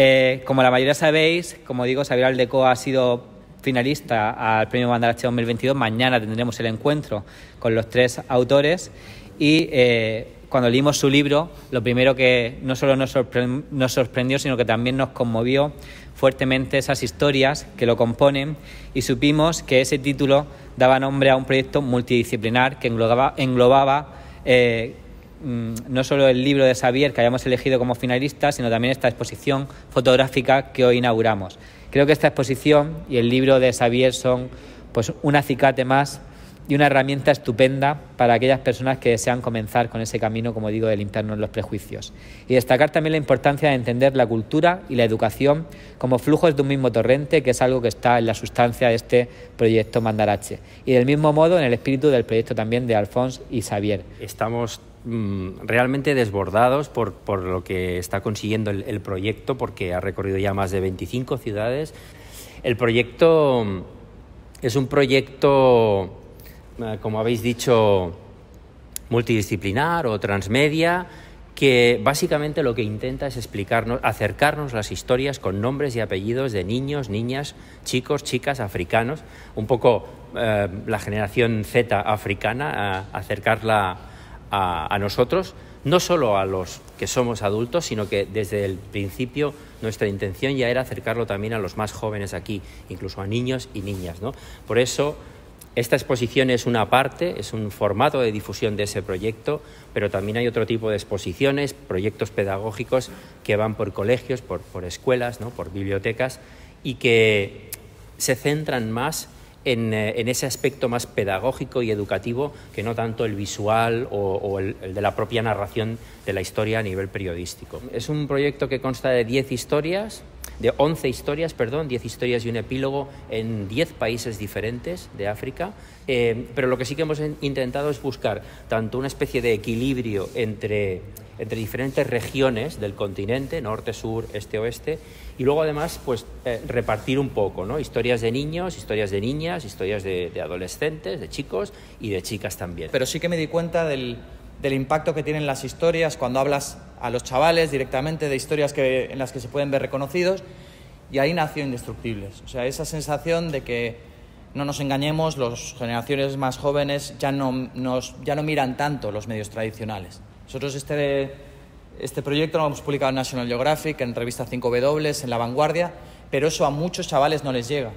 Eh, como la mayoría sabéis, como digo, Xavier Aldeco ha sido finalista al Premio Bandarache 2022. Mañana tendremos el encuentro con los tres autores y eh, cuando leímos su libro, lo primero que no solo nos, nos sorprendió, sino que también nos conmovió fuertemente esas historias que lo componen y supimos que ese título daba nombre a un proyecto multidisciplinar que englobaba, englobaba eh, Mm, no solo el libro de Xavier que hayamos elegido como finalista, sino también esta exposición fotográfica que hoy inauguramos. Creo que esta exposición y el libro de Xavier son pues un acicate más y una herramienta estupenda para aquellas personas que desean comenzar con ese camino, como digo, del de en los prejuicios. Y destacar también la importancia de entender la cultura y la educación como flujos de un mismo torrente, que es algo que está en la sustancia de este proyecto Mandarache. Y del mismo modo, en el espíritu del proyecto también de Alfons y Xavier. Estamos Mm, realmente desbordados por, lo que está consiguiendo el, proyecto, porque ha recorrido ya más de 25 ciudades. El proyecto mm, es un proyecto, mm, eh, como habéis dicho, multidisciplinar o transmedia, que básicamente lo que intenta es explicarnos, acercarnos las historias con nombres y apellidos de niños, niñas, chicos, chicas, africanos, un poco eh, la generación Z africana, acercarla a, nosotros, no solo a los que somos adultos, sino que desde el principio nuestra intención ya era acercarlo también a los más jóvenes aquí, incluso a niños y niñas. Por eso, esta exposición es una parte, es un formato de difusión de ese proyecto, pero también hay otro tipo de exposiciones, proyectos pedagógicos que van por colegios, por, por escuelas, ¿no? por bibliotecas y que se centran más eh, en, ese aspecto más pedagógico y educativo que no tanto el visual o, el, de la propia narración de la historia a nivel periodístico. Es un proyecto que consta de 10 historias de 11 historias, perdón, 10 historias y un epílogo en 10 países diferentes de África. Eh, pero lo que sí que hemos intentado es buscar tanto una especie de equilibrio entre entre diferentes regiones del continente, norte, sur, este, oeste, y luego además pues eh, repartir un poco, ¿no? Historias de niños, historias de niñas, historias de, de, adolescentes, de chicos y de chicas también. Pero sí que me di cuenta del, del impacto que tienen las historias cuando hablas a los chavales directamente de historias en las que se pueden ver reconocidos. Y ahí nació Indestructibles. O sea, esa sensación de que no nos engañemos, las generaciones más jóvenes ya no, nos, ya no miran tanto los medios tradicionales. Nosotros este, este proyecto lo hemos publicado en National Geographic, en revista 5W, en La Vanguardia, pero eso a muchos chavales no les llega.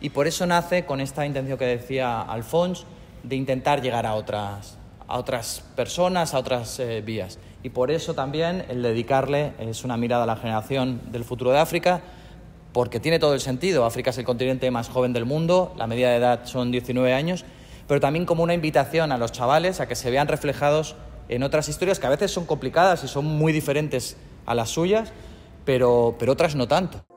Y por eso nace con esta intención que decía Alfons de intentar llegar a otras, a otras personas, a otras eh, vías. Y por eso también el dedicarle es una mirada a la generación del futuro de África, porque tiene todo el sentido. África es el continente más joven del mundo, la media de edad son 19 años, pero también como una invitación a los chavales a que se vean reflejados en otras historias que a veces son complicadas y son muy diferentes a las suyas, pero, pero otras no tanto.